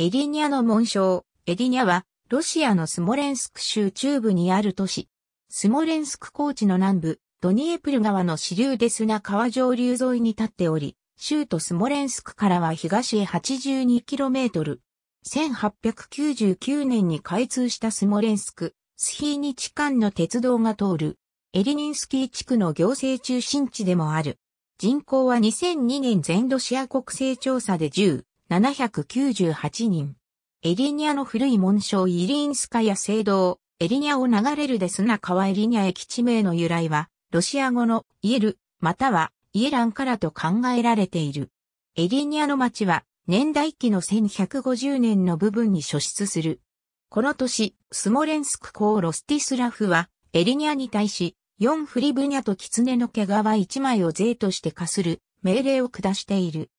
エディニャの紋章。エディニャは、ロシアのスモレンスク州中部にある都市。スモレンスク高地の南部、ドニエプル川の支流で砂川上流沿いに立っており、州都スモレンスクからは東へ 82km。1899年に開通したスモレンスク、スヒーニ地間の鉄道が通る、エリニンスキー地区の行政中心地でもある。人口は2002年全ロシア国勢調査で10。798人。エリニアの古い紋章イリーンスカや聖堂、エリニアを流れるデスナ川エリニア駅地名の由来は、ロシア語のイエル、またはイエランからと考えられている。エリニアの町は、年代記の1150年の部分に所出する。この年、スモレンスク公ロスティスラフは、エリニアに対し、4フリブニャとキツネの毛皮1枚を税として課する命令を下している。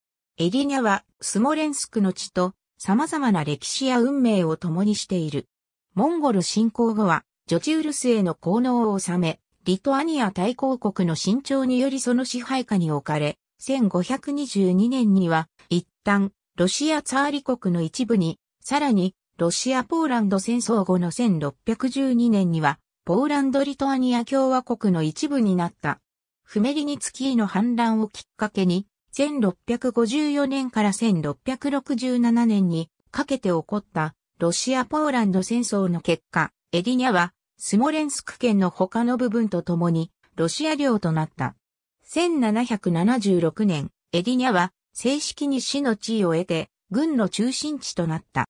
エリニャは、スモレンスクの地と、様々な歴史や運命を共にしている。モンゴル侵攻後は、ジョチウルスへの効能を収め、リトアニア大公国の伸長によりその支配下に置かれ、1522年には、一旦、ロシアツァーリ国の一部に、さらに、ロシア・ポーランド戦争後の1612年には、ポーランド・リトアニア共和国の一部になった。フメリニツキーの反乱をきっかけに、1654年から1667年にかけて起こったロシア・ポーランド戦争の結果、エディニャはスモレンスク県の他の部分と共にロシア領となった。1776年、エディニャは正式に死の地位を得て軍の中心地となった。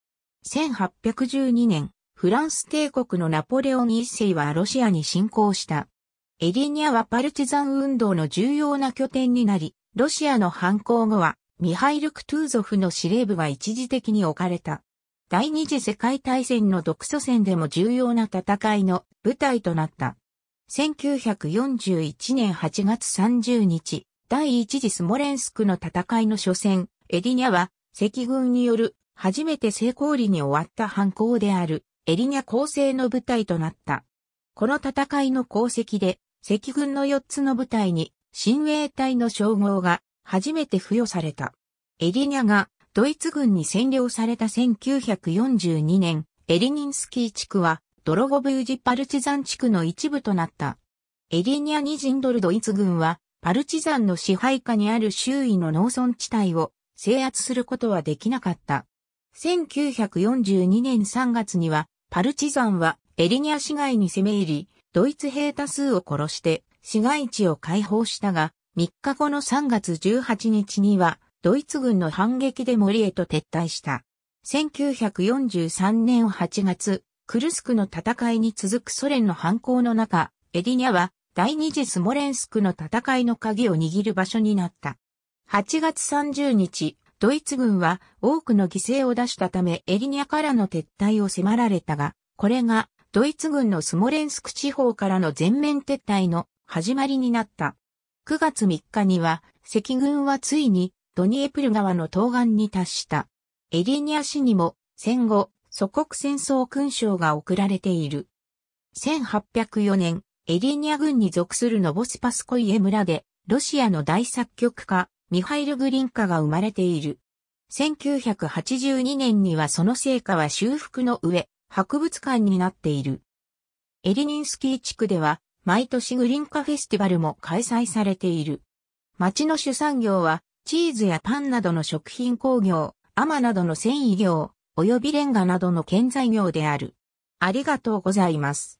1812年、フランス帝国のナポレオン一世はロシアに侵攻した。エディニャはパルチザン運動の重要な拠点になり、ロシアの反抗後は、ミハイル・クトゥーゾフの司令部が一時的に置かれた。第二次世界大戦の独ソ戦でも重要な戦いの舞台となった。1941年8月30日、第一次スモレンスクの戦いの初戦、エリニャは、赤軍による初めて成功裏に終わった反抗である、エリニャ構成の舞台となった。この戦いの功績で、赤軍の4つの部隊に親衛隊の称号が初めて付与された。エリニャがドイツ軍に占領された1942年、エリニンスキー地区はドロゴブユジパルチザン地区の一部となった。エリニャにンドルドイツ軍はパルチザンの支配下にある周囲の農村地帯を制圧することはできなかった。1942年3月にはパルチザンはエリニャ市街に攻め入り、ドイツ兵多数を殺して市街地を解放したが、3日後の3月18日には、ドイツ軍の反撃で森へと撤退した。1943年8月、クルスクの戦いに続くソ連の反抗の中、エディニャは第二次スモレンスクの戦いの鍵を握る場所になった。8月30日、ドイツ軍は多くの犠牲を出したためエディニャからの撤退を迫られたが、これがドイツ軍のスモレンスク地方からの全面撤退の始まりになった。9月3日には、赤軍はついに、ドニエプル川の東岸に達した。エリニア市にも、戦後、祖国戦争勲章が贈られている。1804年、エリニア軍に属するノボスパスコイエ村で、ロシアの大作曲家、ミハイル・グリンカが生まれている。1982年にはその成果は修復の上、博物館になっている。エリニンスキー地区では毎年グリンカフェスティバルも開催されている。町の主産業は、チーズやパンなどの食品工業、アマなどの繊維業、及びレンガなどの建材業である。ありがとうございます。